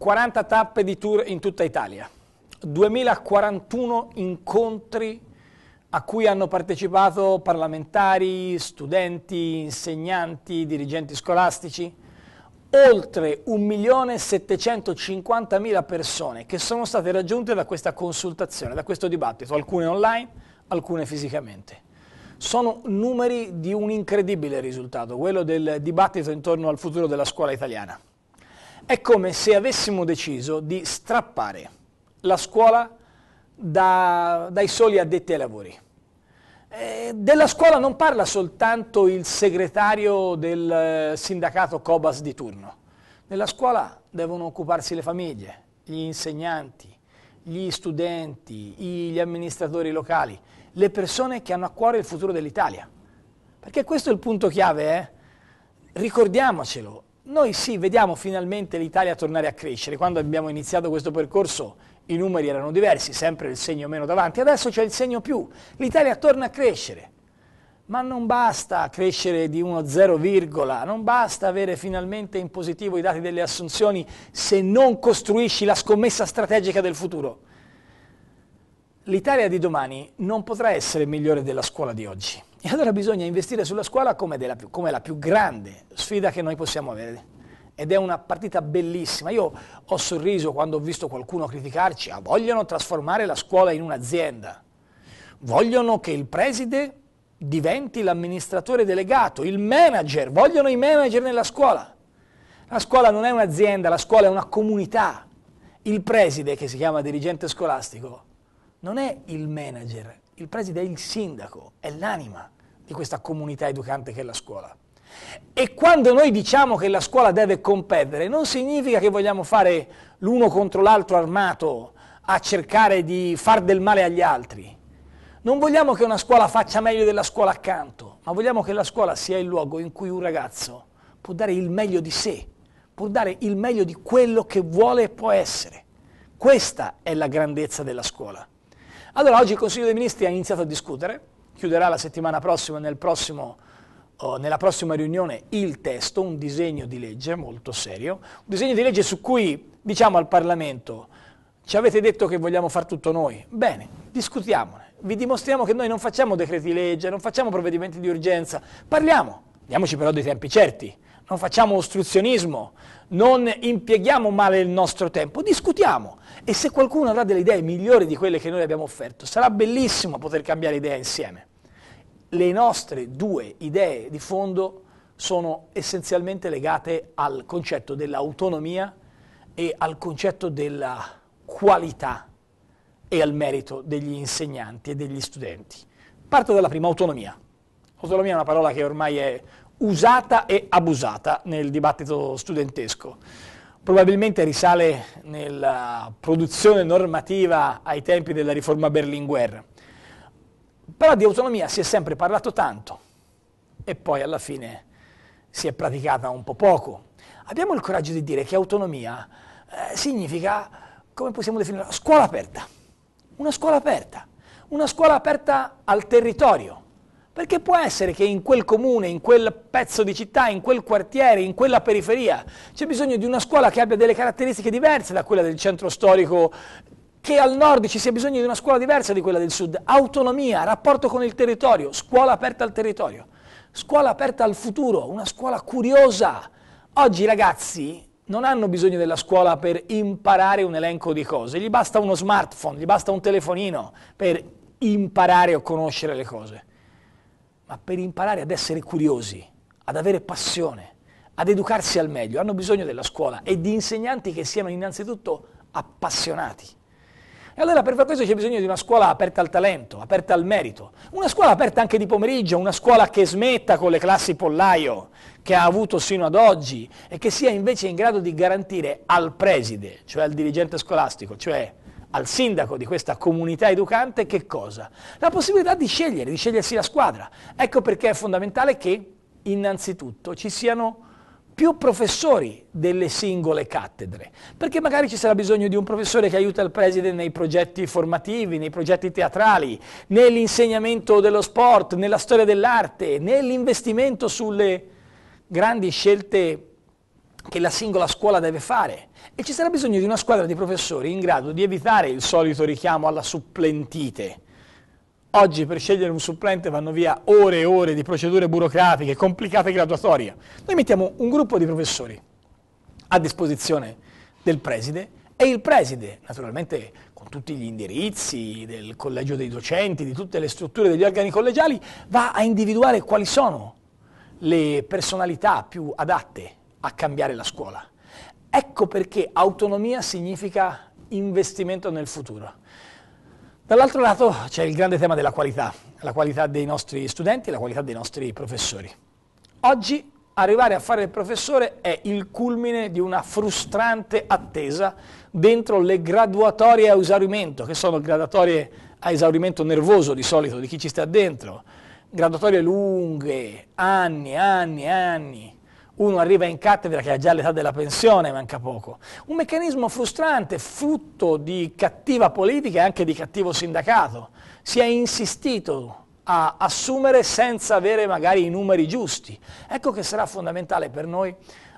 40 tappe di tour in tutta Italia, 2041 incontri a cui hanno partecipato parlamentari, studenti, insegnanti, dirigenti scolastici, oltre 1.750.000 persone che sono state raggiunte da questa consultazione, da questo dibattito, alcune online, alcune fisicamente. Sono numeri di un incredibile risultato, quello del dibattito intorno al futuro della scuola italiana. È come se avessimo deciso di strappare la scuola da, dai soli addetti ai lavori. Eh, della scuola non parla soltanto il segretario del eh, sindacato Cobas di turno. Nella scuola devono occuparsi le famiglie, gli insegnanti, gli studenti, gli amministratori locali, le persone che hanno a cuore il futuro dell'Italia. Perché questo è il punto chiave, eh? ricordiamocelo, noi sì, vediamo finalmente l'Italia tornare a crescere. Quando abbiamo iniziato questo percorso i numeri erano diversi, sempre il segno meno davanti. Adesso c'è il segno più. L'Italia torna a crescere. Ma non basta crescere di uno zero virgola, non basta avere finalmente in positivo i dati delle assunzioni se non costruisci la scommessa strategica del futuro. L'Italia di domani non potrà essere migliore della scuola di oggi. E allora bisogna investire sulla scuola come, della, come la più grande sfida che noi possiamo avere ed è una partita bellissima. Io ho sorriso quando ho visto qualcuno criticarci, ah, vogliono trasformare la scuola in un'azienda, vogliono che il preside diventi l'amministratore delegato, il manager, vogliono i manager nella scuola. La scuola non è un'azienda, la scuola è una comunità. Il preside, che si chiama dirigente scolastico, non è il manager, il preside è il sindaco, è l'anima di questa comunità educante che è la scuola. E quando noi diciamo che la scuola deve competere, non significa che vogliamo fare l'uno contro l'altro armato a cercare di far del male agli altri. Non vogliamo che una scuola faccia meglio della scuola accanto, ma vogliamo che la scuola sia il luogo in cui un ragazzo può dare il meglio di sé, può dare il meglio di quello che vuole e può essere. Questa è la grandezza della scuola. Allora oggi il Consiglio dei Ministri ha iniziato a discutere, chiuderà la settimana prossima nel prossimo nella prossima riunione il testo, un disegno di legge molto serio, un disegno di legge su cui diciamo al Parlamento ci avete detto che vogliamo far tutto noi, bene, discutiamone, vi dimostriamo che noi non facciamo decreti legge, non facciamo provvedimenti di urgenza, parliamo, diamoci però dei tempi certi, non facciamo ostruzionismo, non impieghiamo male il nostro tempo, discutiamo. E se qualcuno avrà delle idee migliori di quelle che noi abbiamo offerto, sarà bellissimo poter cambiare idea insieme. Le nostre due idee di fondo sono essenzialmente legate al concetto dell'autonomia e al concetto della qualità e al merito degli insegnanti e degli studenti. Parto dalla prima, autonomia. Autonomia è una parola che ormai è usata e abusata nel dibattito studentesco. Probabilmente risale nella produzione normativa ai tempi della riforma Berlinguer. Però di autonomia si è sempre parlato tanto e poi alla fine si è praticata un po' poco. Abbiamo il coraggio di dire che autonomia eh, significa, come possiamo definirla, scuola aperta. Una scuola aperta. Una scuola aperta al territorio, perché può essere che in quel comune, in quel pezzo di città, in quel quartiere, in quella periferia, c'è bisogno di una scuola che abbia delle caratteristiche diverse da quella del centro storico, che al nord ci sia bisogno di una scuola diversa di quella del sud. Autonomia, rapporto con il territorio, scuola aperta al territorio, scuola aperta al futuro, una scuola curiosa. Oggi i ragazzi non hanno bisogno della scuola per imparare un elenco di cose, gli basta uno smartphone, gli basta un telefonino per imparare o conoscere le cose ma per imparare ad essere curiosi, ad avere passione, ad educarsi al meglio, hanno bisogno della scuola e di insegnanti che siano innanzitutto appassionati. E allora per far questo c'è bisogno di una scuola aperta al talento, aperta al merito, una scuola aperta anche di pomeriggio, una scuola che smetta con le classi pollaio che ha avuto sino ad oggi e che sia invece in grado di garantire al preside, cioè al dirigente scolastico, cioè al sindaco di questa comunità educante che cosa? La possibilità di scegliere, di scegliersi la squadra. Ecco perché è fondamentale che innanzitutto ci siano più professori delle singole cattedre, perché magari ci sarà bisogno di un professore che aiuta il preside nei progetti formativi, nei progetti teatrali, nell'insegnamento dello sport, nella storia dell'arte, nell'investimento sulle grandi scelte che la singola scuola deve fare e ci sarà bisogno di una squadra di professori in grado di evitare il solito richiamo alla supplentite. Oggi per scegliere un supplente vanno via ore e ore di procedure burocratiche, complicate graduatorie. Noi mettiamo un gruppo di professori a disposizione del preside e il preside, naturalmente con tutti gli indirizzi del collegio dei docenti, di tutte le strutture degli organi collegiali, va a individuare quali sono le personalità più adatte a cambiare la scuola. Ecco perché autonomia significa investimento nel futuro. Dall'altro lato c'è il grande tema della qualità, la qualità dei nostri studenti, la qualità dei nostri professori. Oggi arrivare a fare il professore è il culmine di una frustrante attesa dentro le graduatorie a esaurimento, che sono graduatorie a esaurimento nervoso di solito di chi ci sta dentro, graduatorie lunghe, anni, anni, anni, uno arriva in cattedra che ha già l'età della pensione, manca poco. Un meccanismo frustrante, frutto di cattiva politica e anche di cattivo sindacato. Si è insistito a assumere senza avere magari i numeri giusti. Ecco che sarà fondamentale per noi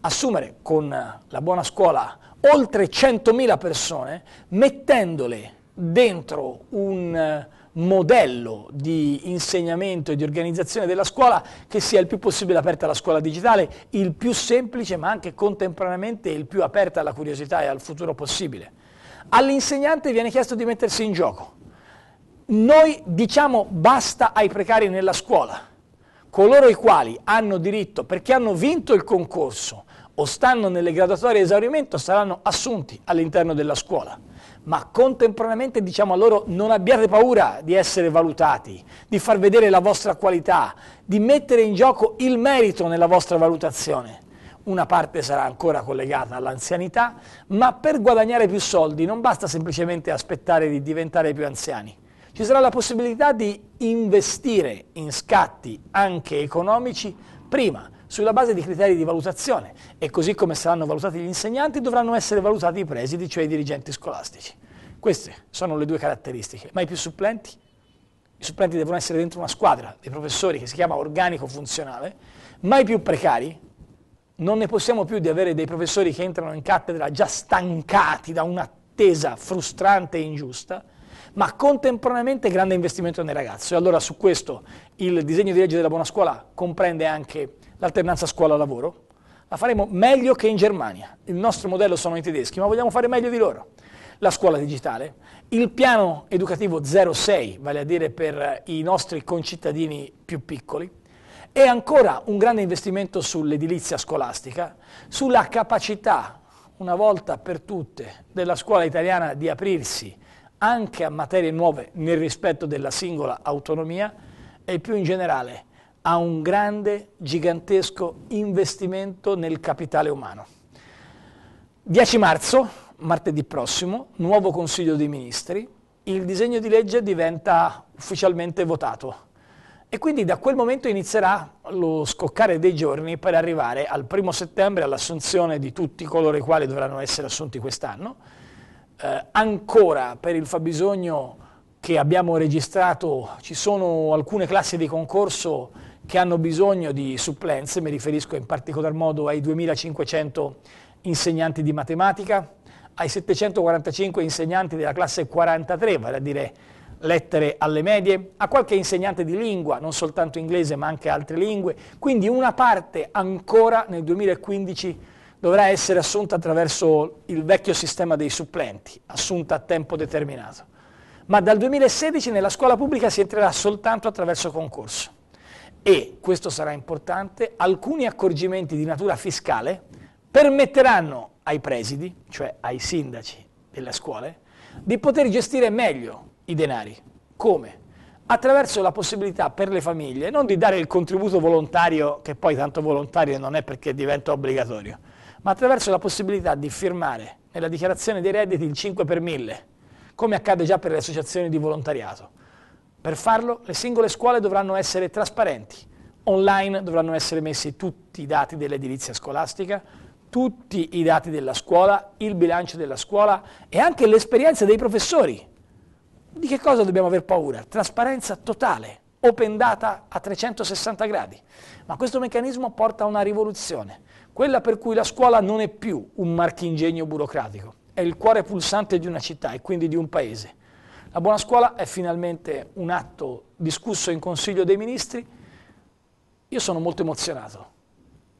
assumere con la buona scuola oltre 100.000 persone, mettendole dentro un modello di insegnamento e di organizzazione della scuola che sia il più possibile aperta alla scuola digitale, il più semplice ma anche contemporaneamente il più aperta alla curiosità e al futuro possibile. All'insegnante viene chiesto di mettersi in gioco. Noi diciamo basta ai precari nella scuola. Coloro i quali hanno diritto perché hanno vinto il concorso o stanno nelle graduatorie di esaurimento saranno assunti all'interno della scuola ma contemporaneamente diciamo a loro non abbiate paura di essere valutati, di far vedere la vostra qualità, di mettere in gioco il merito nella vostra valutazione. Una parte sarà ancora collegata all'anzianità, ma per guadagnare più soldi non basta semplicemente aspettare di diventare più anziani. Ci sarà la possibilità di investire in scatti anche economici Prima, sulla base di criteri di valutazione e così come saranno valutati gli insegnanti dovranno essere valutati i presidi, cioè i dirigenti scolastici. Queste sono le due caratteristiche, ma i più supplenti? I supplenti devono essere dentro una squadra dei professori che si chiama organico funzionale, ma i più precari, non ne possiamo più di avere dei professori che entrano in cattedra già stancati da un'attesa frustrante e ingiusta, ma contemporaneamente grande investimento nel ragazzo. E allora su questo il disegno di legge della buona scuola comprende anche l'alternanza scuola-lavoro. La faremo meglio che in Germania. Il nostro modello sono i tedeschi, ma vogliamo fare meglio di loro. La scuola digitale, il piano educativo 06, vale a dire per i nostri concittadini più piccoli, e ancora un grande investimento sull'edilizia scolastica, sulla capacità, una volta per tutte, della scuola italiana di aprirsi anche a materie nuove nel rispetto della singola autonomia e più in generale a un grande, gigantesco investimento nel capitale umano. 10 marzo, martedì prossimo, nuovo Consiglio dei Ministri, il disegno di legge diventa ufficialmente votato e quindi da quel momento inizierà lo scoccare dei giorni per arrivare al primo settembre all'assunzione di tutti coloro i quali dovranno essere assunti quest'anno eh, ancora per il fabbisogno che abbiamo registrato ci sono alcune classi di concorso che hanno bisogno di supplenze, mi riferisco in particolar modo ai 2500 insegnanti di matematica, ai 745 insegnanti della classe 43, vale a dire lettere alle medie, a qualche insegnante di lingua, non soltanto inglese ma anche altre lingue, quindi una parte ancora nel 2015 dovrà essere assunta attraverso il vecchio sistema dei supplenti, assunta a tempo determinato. Ma dal 2016 nella scuola pubblica si entrerà soltanto attraverso concorso. E, questo sarà importante, alcuni accorgimenti di natura fiscale permetteranno ai presidi, cioè ai sindaci delle scuole, di poter gestire meglio i denari. Come? Attraverso la possibilità per le famiglie non di dare il contributo volontario, che poi tanto volontario non è perché diventa obbligatorio, ma attraverso la possibilità di firmare nella dichiarazione dei redditi il 5 per 1000, come accade già per le associazioni di volontariato. Per farlo le singole scuole dovranno essere trasparenti, online dovranno essere messi tutti i dati dell'edilizia scolastica, tutti i dati della scuola, il bilancio della scuola e anche l'esperienza dei professori. Di che cosa dobbiamo aver paura? Trasparenza totale open data a 360 gradi. Ma questo meccanismo porta a una rivoluzione, quella per cui la scuola non è più un marchingegno burocratico, è il cuore pulsante di una città e quindi di un paese. La buona scuola è finalmente un atto discusso in Consiglio dei Ministri. Io sono molto emozionato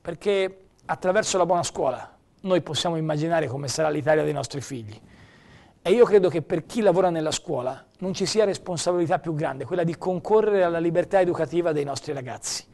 perché attraverso la buona scuola noi possiamo immaginare come sarà l'Italia dei nostri figli. E io credo che per chi lavora nella scuola non ci sia responsabilità più grande, quella di concorrere alla libertà educativa dei nostri ragazzi.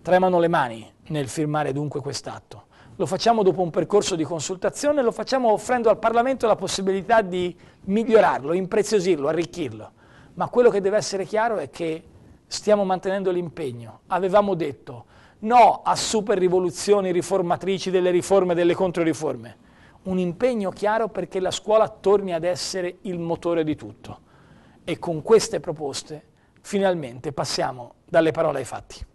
Tremano le mani nel firmare dunque quest'atto. Lo facciamo dopo un percorso di consultazione, e lo facciamo offrendo al Parlamento la possibilità di migliorarlo, impreziosirlo, arricchirlo. Ma quello che deve essere chiaro è che stiamo mantenendo l'impegno. Avevamo detto no a super rivoluzioni riformatrici delle riforme e delle controriforme un impegno chiaro perché la scuola torni ad essere il motore di tutto. E con queste proposte finalmente passiamo dalle parole ai fatti.